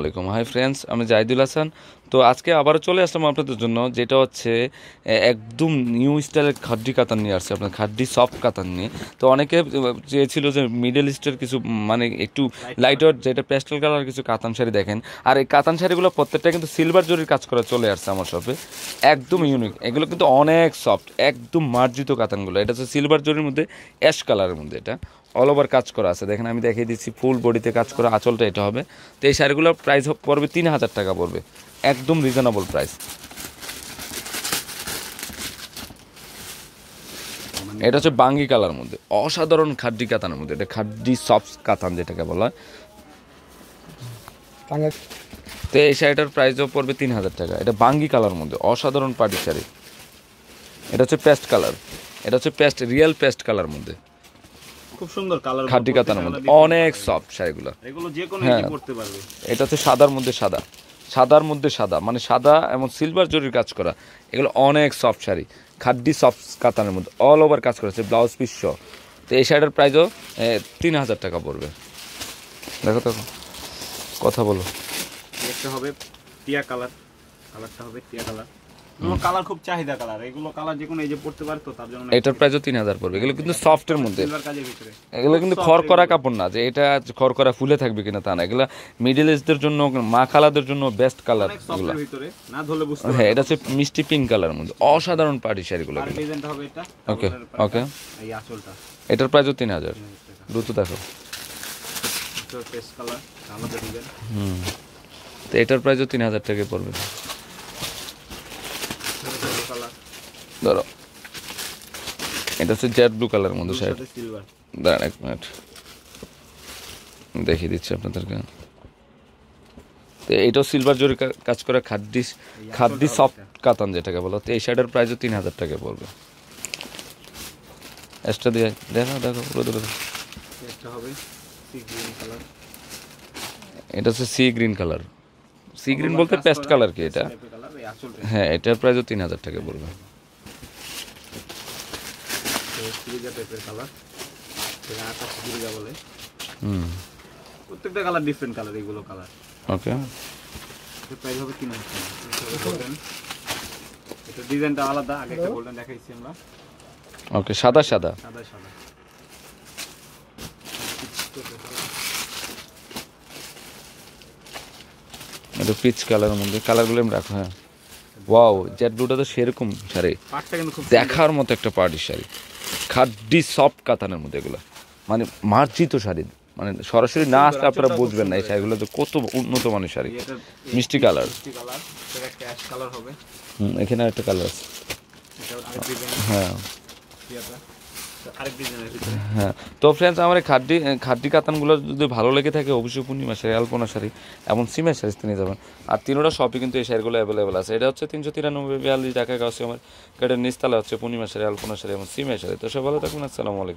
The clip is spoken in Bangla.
আলাইকুম হাই ফ্রেন্ডস আমি জাহিদুল হাসান তো আজকে আবারও চলে আসলাম আপনাদের জন্য যেটা হচ্ছে একদম নিউ স্টাইলের খাড্ডি কাতান নিয়ে আসছে আপনার খাড্ডি সফট কাতান নিয়ে তো অনেকে চেয়েছিল যে মিডল ইস্টের কিছু মানে একটু লাইট যেটা প্যাস্টেল কালার কিছু কাতান শাড়ি দেখেন আর এই কাতান শাড়িগুলো প্রত্যেকটা কিন্তু সিলভার জরির কাজ করা চলে আসছে আমার শপে একদম ইউনিক এগুলো কিন্তু অনেক সফট একদম মার্জিত কাতানগুলো এটা হচ্ছে সিলভার জরির মধ্যে অ্যাশ কালারের মধ্যে এটা অল ওভার কাজ করা আছে দেখেন আমি দেখিয়ে দিচ্ছি ফুল বডিতে কাজ করা আঁচলটা এটা হবে তো এই শাড়িগুলোর প্রাইস পড়বে তিন হাজার টাকা পড়বে একদম রিজনেবল প্রাইস এটা হচ্ছে বাঙ্গি কালার মধ্যে অসাধারণ খাড্ডি কাতানের মধ্যে এটা খাড্ডি সফট কাতান যেটাকে বলা হয় তো এই শাড়িটার প্রাইসও পড়বে তিন হাজার টাকা এটা বাঙ্গি কালার মধ্যে অসাধারণ পাটি শাড়ি এটা হচ্ছে পেস্ট কালার এটা হচ্ছে পেস্ট রিয়েল পেস্ট কালার মধ্যে খুব সুন্দর কালার খাড্ডি কাতানের মধ্যে অনেক সফট শাড়িগুলো এগুলো যে কোনো হ্যাঁ। পরতে পারবে এটা হচ্ছে সাদার মধ্যে সাদা সাদার মধ্যে সাদা মানে সাদা এবং সিলভার জরির কাজ করা এগুলো অনেক সফট শাড়ি খাদ্যি সফট কাতানের মধ্যে অল ওভার কাজ করা ব্লাউজ পিস সহ তো এই শাড়িটার প্রাইসও তিন হাজার টাকা পড়বে দেখো দেখো কথা বলো হবে টিয়া কালার কালারটা হবে টিয়া কালার কালার খুব চাহিদা এটার তিন হাজার পড়বে এগুলো কিন্তু সফটের মধ্যে এগুলো কিন্তু কাপড় না যে এটা ফুলে থাকবে কিনা তা না জন্য মা জন্য বেস্ট কালার হ্যাঁ, এটা হচ্ছে মিষ্টি পিঙ্ক মধ্যে অসাধারণ পাটি শাড়িগুলো ওকে ওকে এটার প্রাইস তিন হাজার দ্রুত দেখো হুম তো এটার প্রাইসও তিন হাজার টাকা পড়বে ধরো এটা হচ্ছে জেড ব্লু কালার মধ্যে স্যার দাঁড়ান এক মিনিট দেখিয়ে দিচ্ছি আপনাদেরকে তো এটাও সিলভার জোরে কাজ করা খাদ্দি খাদ্যি সফট কাতান যেটাকে বলো তো এই শার্টের প্রাইসও তিন হাজার টাকা পড়বে এক্সট্রা দিয়ে দেখো দেখো পুরো দেখো এটা হচ্ছে sea green colour sea green বলতে পেস্ট কালার কি এটা হ্যাঁ এটার প্রাইসও তিন হাজার টাকা পড়বে টাইপের কালার সেটা আকাশি বলে হুম প্রত্যেকটা কালার ডিফারেন্ট কালার এগুলো কালার ওকে প্রাইস হবে তিন এটা ডিজাইনটা আলাদা আগে একটা গোল্ডেন দেখাইছি আমরা ওকে সাদা সাদা সাদা সাদা পিচ মধ্যে কালারগুলো আমি হ্যাঁ জ্যাট তো সেরকম দেখার মতো একটা পার্টি শাড়ি খাদ্যি সফট কাতানের মধ্যে এগুলো মানে মার্জিত শাড়ি মানে সরাসরি না আসলে আপনারা বুঝবেন না এই শাড়িগুলো যে কত উন্নত মানের শাড়ি মিষ্টি কালার এখানে একটা কালার আছে হ্যাঁ হ্যাঁ তো ফ্রেন্ডস আমার খাদ্যি খাদ্যি কাতানগুলো যদি ভালো লেগে থাকে অবশ্যই পূর্ণিমা শাড়ি আলপনা শাড়ি এবং সিমের শাড়ি নিয়ে যাবেন আর তিনোটা শপে কিন্তু এই শাড়িগুলো অ্যাভেলেবেল আছে এটা হচ্ছে তিনশো তিরানব্বই বিয়াল্লিশ টাকা কাছে আমার কেটে নিচতলা হচ্ছে পূর্ণিমা শাড়ি আলপনা শাড়ি এবং সিমের শাড়ি তো সব ভালো থাকুন আসসালামু আলাইকুম